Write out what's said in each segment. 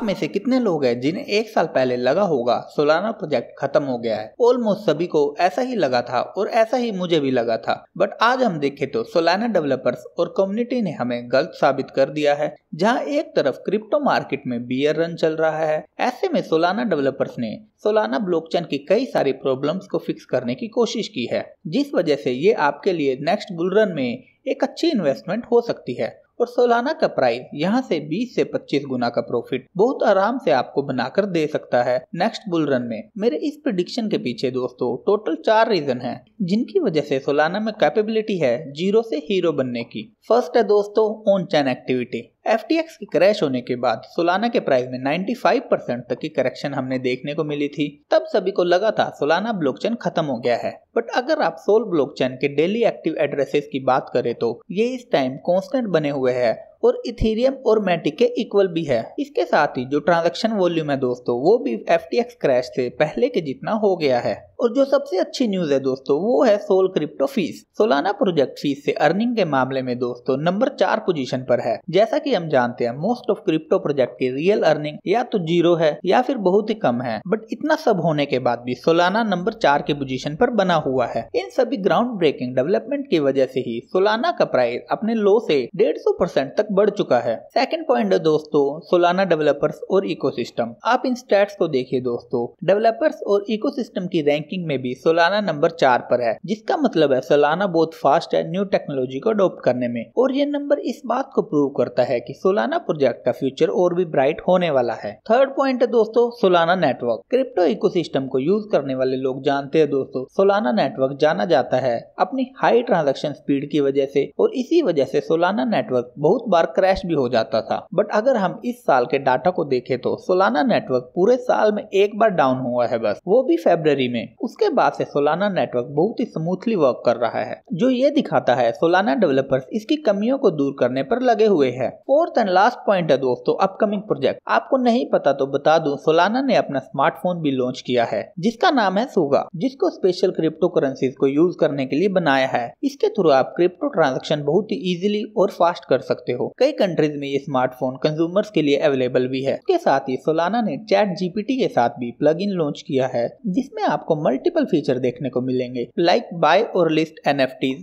आप में से कितने लोग हैं जिन्हें एक साल पहले लगा होगा सोलाना प्रोजेक्ट खत्म हो गया है ऑलमोस्ट सभी को ऐसा ही लगा था और ऐसा ही मुझे भी लगा था बट आज हम देखे तो सोलाना डेवलपर्स और कम्युनिटी ने हमें गलत साबित कर दिया है जहाँ एक तरफ क्रिप्टो मार्केट में बियर रन चल रहा है ऐसे में सोलाना डेवलपर्स ने सोलाना ब्लॉकचेन की कई सारी प्रॉब्लम्स को फिक्स करने की कोशिश की है जिस वजह से ये आपके लिए नेक्स्ट बुलरन में एक अच्छी इन्वेस्टमेंट हो सकती है और सोलाना का प्राइस यहाँ से 20 से 25 गुना का प्रॉफिट बहुत आराम से आपको बनाकर दे सकता है नेक्स्ट बुल रन में मेरे इस प्रोडिक्शन के पीछे दोस्तों टोटल चार रीजन हैं जिनकी वजह से सोलाना में कैपेबिलिटी है जीरो से हीरो बनने की फर्स्ट है दोस्तों ऑन चैन एक्टिविटी एफ के क्रैश होने के बाद सोलाना के प्राइस में 95 परसेंट तक की करेक्शन हमने देखने को मिली थी तब सभी को लगा था सोलाना ब्लॉकचेन खत्म हो गया है बट अगर आप सोल ब्लॉकचेन के डेली एक्टिव एड्रेसेस की बात करें तो ये इस टाइम कॉन्स्टेंट बने हुए है और इथेरियम और मैटिक के इक्वल भी है इसके साथ ही जो ट्रांजेक्शन वॉल्यूम है दोस्तों वो भी एफ क्रैश से पहले के जितना हो गया है और जो सबसे अच्छी न्यूज है दोस्तों वो है Sol crypto fees Solana project fees से अर्निंग के मामले में दोस्तों नंबर चार पोजीशन पर है जैसा कि हम जानते हैं मोस्ट ऑफ क्रिप्टो प्रोजेक्ट की रियल अर्निंग या तो जीरो है या फिर बहुत ही कम है बट इतना सब होने के बाद भी सोलाना नंबर चार के पोजिशन पर बना हुआ है इन सभी ग्राउंड ब्रेकिंग डेवलपमेंट की वजह से ही सोलाना का प्राइस अपने लो से सौ परसेंट तक बढ़ चुका है सेकेंड पॉइंट है दोस्तों सोलाना डेवलपर्स और इकोसिस्टम आप इन स्टेट्स को देखिए दोस्तों डेवलपर्स और इकोसिस्टम की रैंक रैंकिंग में भी सोलाना नंबर चार पर है जिसका मतलब है सोलाना बहुत फास्ट है न्यू टेक्नोलॉजी को अडोप्ट करने में और ये नंबर इस बात को प्रूव करता है की सोलाना प्रोजेक्ट का फ्यूचर और भी ब्राइट होने वाला है थर्ड पॉइंट है दोस्तों सोलाना नेटवर्क क्रिप्टो इको को यूज करने वाले लोग जानते हैं दोस्तों सोलाना नेटवर्क जाना जाता है अपनी हाई ट्रांजेक्शन स्पीड की वजह से और इसी वजह से सोलाना नेटवर्क बहुत बार क्रैश भी हो जाता था बट अगर हम इस साल के डाटा को देखें तो सोलाना नेटवर्क पूरे साल में एक बार डाउन हुआ है बस वो भी फेबर में उसके बाद से सोलाना नेटवर्क बहुत ही स्मूथली वर्क कर रहा है जो ये दिखाता है सोलाना डेवलपर्स इसकी कमियों को दूर करने पर लगे हुए हैं फोर्थ एंड लास्ट पॉइंट है दोस्तों अपकमिंग प्रोजेक्ट आपको नहीं पता तो बता दूं सोलाना ने अपना स्मार्टफोन भी लॉन्च किया है जिसका नाम है सोगा जिसको स्पेशल क्रिप्टो करेंसीज को यूज करने के लिए बनाया है इसके थ्रू आप क्रिप्टो ट्रांजेक्शन बहुत ही इजिली और फास्ट कर सकते हो कई कंट्रीज में ये स्मार्टफोन कंज्यूमर्स के लिए अवेलेबल भी है इसके साथ ही सोलाना ने चैट जीपीटी के साथ भी प्लग लॉन्च किया है जिसमें आपको मल्टीपल फीचर देखने को मिलेंगे लाइक बाय और list an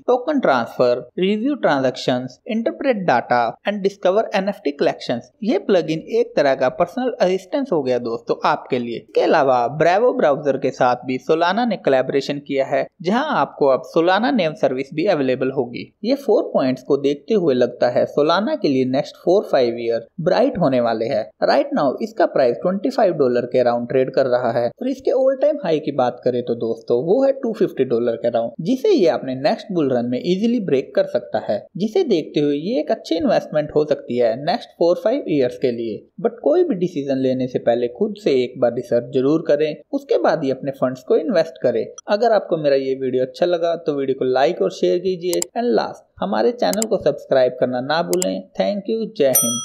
token transfer review transaction interpret data and discover N F T collection ये प्लग इन एक तरह का पर्सनल असिस्टेंस हो गया दोस्तों आपके लिए इसके अलावा ब्रेवो ब्राउजर के साथ भी सोलाना ने कलेबोरेशन किया है जहाँ आपको अब सोलाना नेम सर्विस भी अवेलेबल होगी ये फोर पॉइंट को देखते हुए लगता है सोलाना के लिए next four five year bright होने वाले है राइट नाउ इसका प्राइस ट्वेंटी फाइव डॉलर के अराउंड ट्रेड कर रहा है और इसके ऑल टाइम हाई की बात करें करें तो दोस्तों वो है टू फिफ्टी डॉलर का राउंड जिसे ये अपने नेक्स्ट बुल रन में इजिली ब्रेक कर सकता है जिसे देखते हुए ये एक अच्छी इन्वेस्टमेंट हो सकती है नेक्स्ट फोर फाइव ईयर्स के लिए बट कोई भी डिसीजन लेने से पहले खुद से एक बार रिसर्च जरूर करें उसके बाद ही अपने फंड को इन्वेस्ट करें अगर आपको मेरा ये वीडियो अच्छा लगा तो वीडियो को लाइक और शेयर कीजिए एंड लास्ट हमारे चैनल को सब्सक्राइब करना ना भूलें थैंक यू जय हिंद